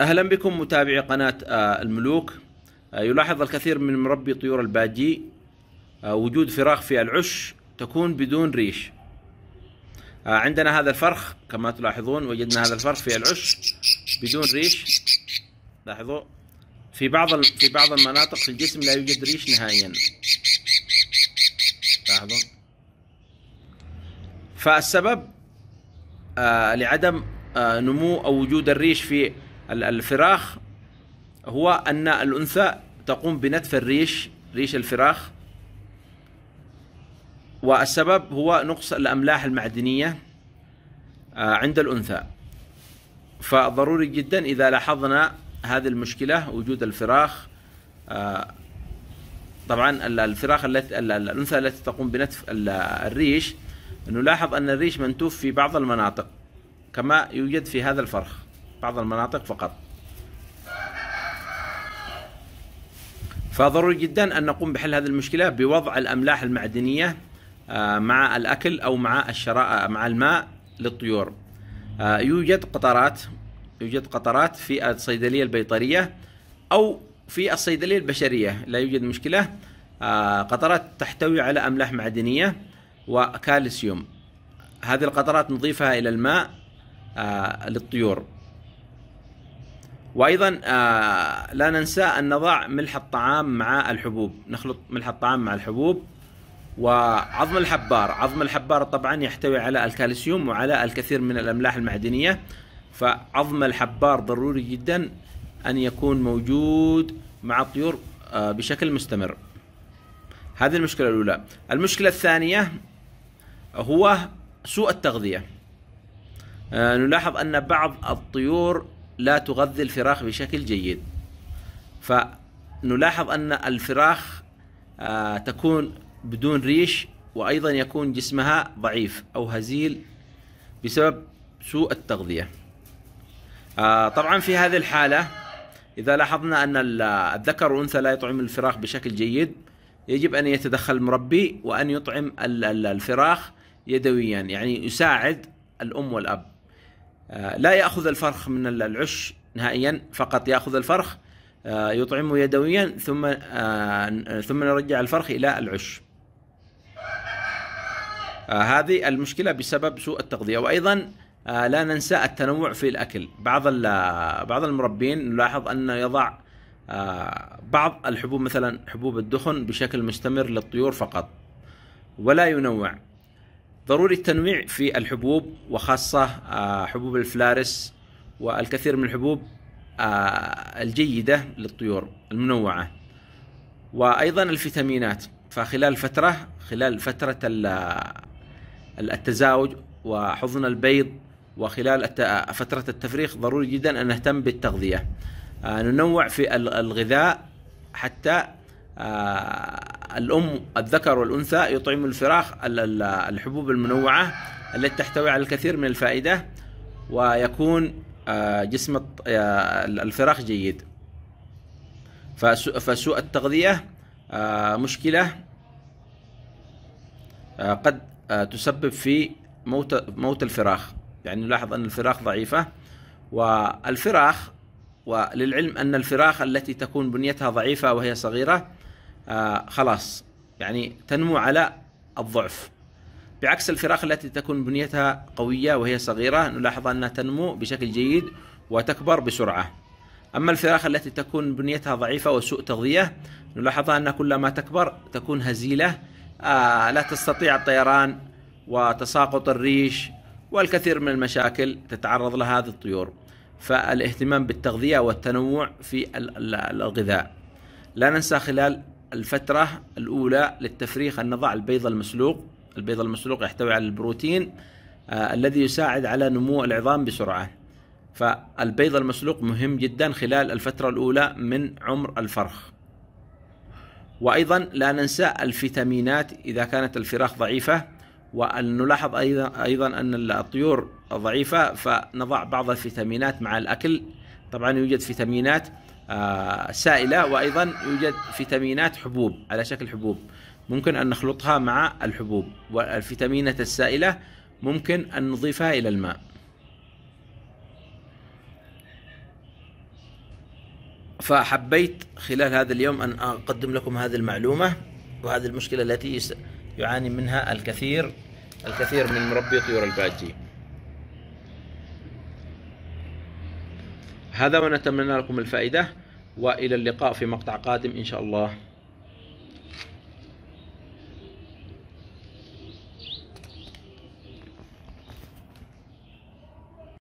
أهلا بكم متابعي قناة آه، الملوك آه، يلاحظ الكثير من مربي طيور الباجي آه، وجود فراخ في العش تكون بدون ريش عندنا هذا الفرخ كما تلاحظون وجدنا هذا الفرخ في العش بدون ريش لاحظوا في بعض في بعض المناطق في الجسم لا يوجد ريش نهائيا لاحظوا فالسبب لعدم نمو او وجود الريش في الفراخ هو أن الأنثى تقوم بنتف الريش ريش الفراخ والسبب هو نقص الأملاح المعدنية آه، عند الأنثى فضروري جدا إذا لاحظنا هذه المشكلة وجود الفراخ آه، طبعا الفراخ التي الأنثى التي تقوم بنتف الريش نلاحظ أن الريش منتوف في بعض المناطق كما يوجد في هذا الفرخ بعض المناطق فقط فضروري جدا أن نقوم بحل هذه المشكلة بوضع الأملاح المعدنية آه، مع الأكل أو مع الشراء آه، مع الماء للطيور آه، يوجد قطرات يوجد قطرات في الصيدلية البيطرية أو في الصيدلية البشرية لا يوجد مشكلة قطرات تحتوي على أملاح معدنية وكالسيوم هذه القطرات نضيفها إلى الماء للطيور وايضا آه، لا ننسى ان نضع ملح الطعام مع الحبوب نخلط ملح الطعام مع الحبوب وعظم الحبار عظم الحبار طبعا يحتوي على الكالسيوم وعلى الكثير من الاملاح المعدنيه فعظم الحبار ضروري جدا ان يكون موجود مع الطيور آه، بشكل مستمر هذه المشكله الاولى المشكله الثانيه هو سوء التغذيه آه، نلاحظ ان بعض الطيور لا تغذي الفراخ بشكل جيد فنلاحظ أن الفراخ آه، تكون بدون ريش وأيضا يكون جسمها ضعيف أو هزيل بسبب سوء التغذية آه، طبعا في هذه الحالة إذا لاحظنا أن الذكر والأنثى لا يطعم الفراخ بشكل جيد يجب أن يتدخل المربي وأن يطعم الفراخ يدويا يعني يساعد الأم والأب آه، لا ياخذ الفرخ من العش نهائيا فقط ياخذ الفرخ آه، يطعمه يدويا ثم آه، ثم نرجع الفرخ الى العش هذه المشكله بسبب سوء التغذيه وايضا لا ننسى التنوع في الاكل بعض بعض المربين نلاحظ انه يضع بعض الحبوب مثلا حبوب الدخن بشكل مستمر للطيور فقط ولا ينوع ضروري التنويع في الحبوب وخاصة آه، حبوب الفلارس والكثير من الحبوب آه، الجيدة للطيور المنوعة وأيضا الفيتامينات فخلال فترة خلال فترة آه، التزاوج وحضن البيض وخلال فترة التفريخ ضروري جدا أن نهتم بالتغذية ننوع في الغذاء حتى الأم الذكر والأنثى يطعم الفراخ الحبوب المنوعة التي تحتوي على الكثير من الفائدة ويكون آه، جسم آه، الفراخ جيد فسوء التغذية آه، مشكلة قد تسبب في موت موت الفراخ يعني نلاحظ أن الفراخ ضعيفة والفراخ وللعلم أن الفراخ التي تكون بنيتها ضعيفة وهي صغيرة آه، خلاص يعني تنمو على الضعف بعكس الفراخ التي تكون بنيتها قوية وهي صغيرة نلاحظ أنها تنمو بشكل جيد وتكبر بسرعة أما الفراخ التي تكون بنيتها ضعيفة وسوء تغذية نلاحظ أنها كلما تكبر تكون هزيلة آه لا تستطيع الطيران وتساقط الريش والكثير من المشاكل تتعرض لها هذه الطيور فالاهتمام بالتغذية والتنوع في الغذاء لا ننسى خلال الفترة الأولى للتفريخ أن نضع البيض المسلوق البيض المسلوق يحتوي على البروتين آه الذي يساعد على نمو العظام بسرعة فالبيض المسلوق مهم جدا خلال الفترة الأولى من عمر الفرخ وأيضا لا ننسى الفيتامينات إذا كانت الفراخ ضعيفة وأن نلاحظ أيضا, أيضا أن الطيور ضعيفة فنضع بعض الفيتامينات مع الأكل طبعا يوجد فيتامينات آه، سائلة وأيضا يوجد فيتامينات حبوب على شكل حبوب ممكن أن نخلطها مع الحبوب والفيتامينات السائلة ممكن أن نضيفها إلى الماء فحبيت خلال هذا اليوم أن أقدم لكم هذه المعلومة وهذه المشكلة التي يعاني منها الكثير الكثير من مربي طيور الباجي هذا ونتمنى لكم الفائدة وإلى اللقاء في مقطع قادم إن شاء الله